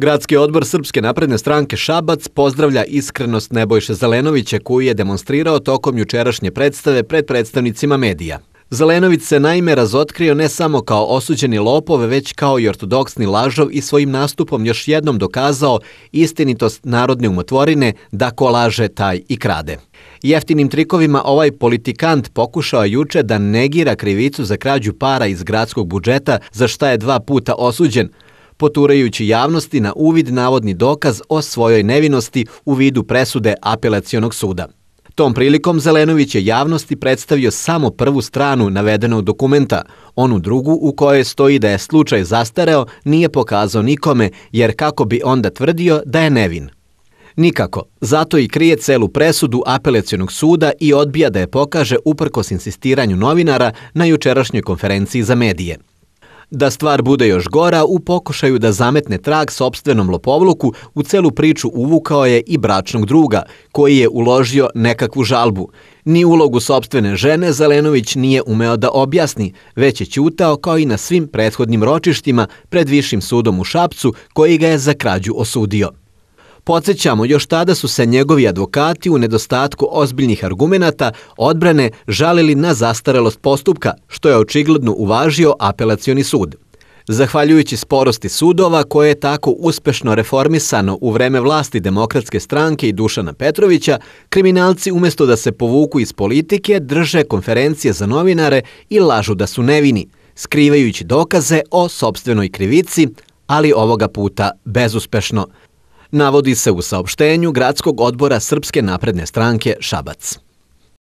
Gradski odbor Srpske napredne stranke Šabac pozdravlja iskrenost Nebojše Zelenovića koji je demonstrirao tokom jučerašnje predstave pred predstavnicima medija. Zelenović se naime razotkrio ne samo kao osuđeni lopov, već kao i ortodoksni lažov i svojim nastupom još jednom dokazao istinitost narodne umotvorine da ko laže taj i krade. Jeftinim trikovima ovaj politikant pokušao juče da negira krivicu za krađu para iz gradskog budžeta za šta je dva puta osuđen – poturajući javnosti na uvid navodni dokaz o svojoj nevinosti u vidu presude apelacionog suda. Tom prilikom Zelenović je javnosti predstavio samo prvu stranu navedenog dokumenta, onu drugu u kojoj stoji da je slučaj zastareo nije pokazao nikome, jer kako bi onda tvrdio da je nevin. Nikako, zato i krije celu presudu apelacionog suda i odbija da je pokaže uprkos insistiranju novinara na jučerašnjoj konferenciji za medije – Da stvar bude još gora, u pokušaju da zametne trag sobstvenom lopovluku, u celu priču uvukao je i bračnog druga, koji je uložio nekakvu žalbu. Ni ulogu sobstvene žene Zelenović nije umeo da objasni, već je ćutao kao i na svim prethodnim ročištima pred Višim sudom u Šapcu, koji ga je za krađu osudio. Podsećamo, još tada su se njegovi advokati u nedostatku ozbiljnih argumenata odbrane žalili na zastarelost postupka, što je očigledno uvažio apelacioni sud. Zahvaljujući sporosti sudova, koje je tako uspešno reformisano u vreme vlasti Demokratske stranke i Dušana Petrovića, kriminalci umesto da se povuku iz politike drže konferencije za novinare i lažu da su nevini, skrivajući dokaze o sobstvenoj krivici, ali ovoga puta bezuspešno navodi se u saopštenju Gradskog odbora Srpske napredne stranke Šabac.